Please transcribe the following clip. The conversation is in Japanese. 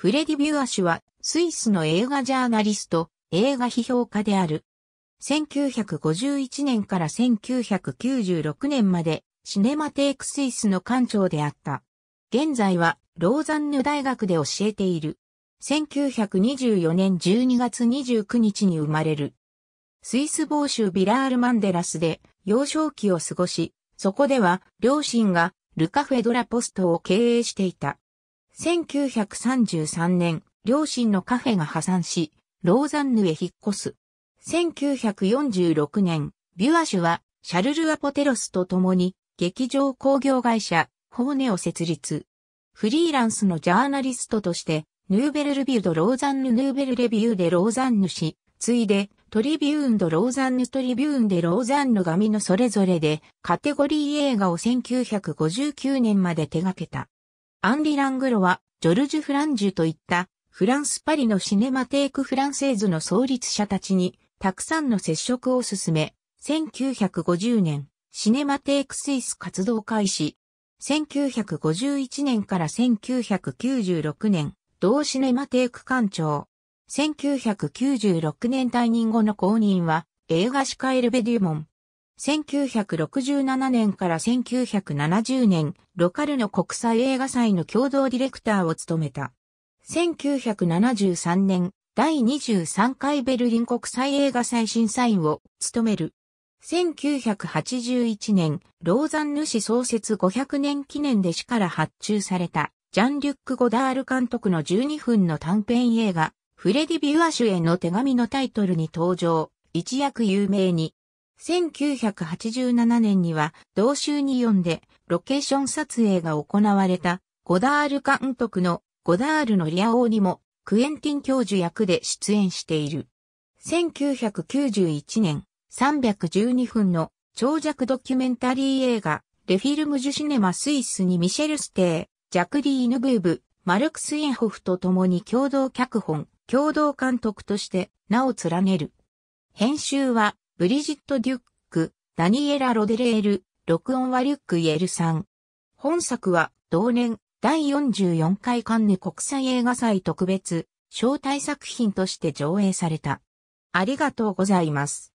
フレディ・ビュア氏は、スイスの映画ジャーナリスト、映画批評家である。1951年から1996年まで、シネマテイクスイスの館長であった。現在は、ローザンヌ大学で教えている。1924年12月29日に生まれる。スイス某州ビラールマンデラスで幼少期を過ごし、そこでは両親がルカフェドラポストを経営していた。1933年、両親のカフェが破産し、ローザンヌへ引っ越す。1946年、ビュアシュは、シャルル・アポテロスと共に、劇場工業会社、ホーネを設立。フリーランスのジャーナリストとして、ヌーベル・ルビュード・ローザンヌ・ヌーベル・レビューでローザンヌ氏、ついで、トリビューンド・ローザンヌ・トリビューンでローザンヌ紙のそれぞれで、カテゴリー映画を1959年まで手掛けた。アンリ・ラングロは、ジョルジュ・フランジュといった、フランス・パリのシネマテイク・フランセーズの創立者たちに、たくさんの接触を進め、1950年、シネマテイク・スイス活動開始。1951年から1996年、同シネマテイク館長。1996年退任後の後任は、映画シカエル・ベデュモン。1967年から1970年、ロカルの国際映画祭の共同ディレクターを務めた。1973年、第23回ベルリン国際映画祭審査員を務める。1981年、ローザンヌ市創設500年記念で市から発注された、ジャン・リュック・ゴダール監督の12分の短編映画、フレディ・ビュアシュへの手紙のタイトルに登場、一躍有名に。1987年には同州に呼んでロケーション撮影が行われたゴダール監督のゴダールのリア王にもクエンティン教授役で出演している。1991年312分の長尺ドキュメンタリー映画レフィルムジュシネマスイスにミシェル・ステー、ジャクリーヌ・ブーブ、マルクス・インホフと共に共同脚本、共同監督として名を連ねる。編集はブリジット・デュック、ダニエラ・ロデレール、録音はリュック・イエルさん。本作は同年第44回カンヌ国際映画祭特別招待作品として上映された。ありがとうございます。